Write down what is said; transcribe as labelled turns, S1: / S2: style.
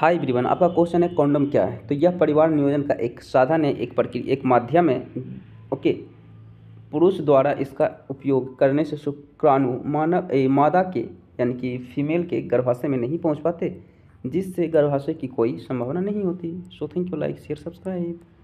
S1: हाय ब्रिवन आपका क्वेश्चन है कॉन्डम क्या है तो यह परिवार नियोजन का एक साधन है एक प्रक्रिया एक माध्यम है ओके पुरुष द्वारा इसका उपयोग करने से शुक्राणु मानव मादा के यानी कि फीमेल के गर्भाशय में नहीं पहुंच पाते जिससे गर्भाशय की कोई संभावना नहीं होती so thank you like share subscribe